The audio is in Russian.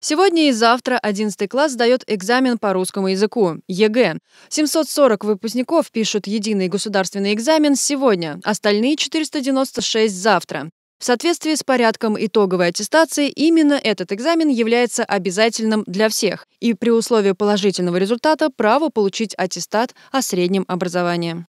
Сегодня и завтра 11 класс сдает экзамен по русскому языку – ЕГЭ. 740 выпускников пишут единый государственный экзамен сегодня, остальные 496 – завтра. В соответствии с порядком итоговой аттестации именно этот экзамен является обязательным для всех и при условии положительного результата право получить аттестат о среднем образовании.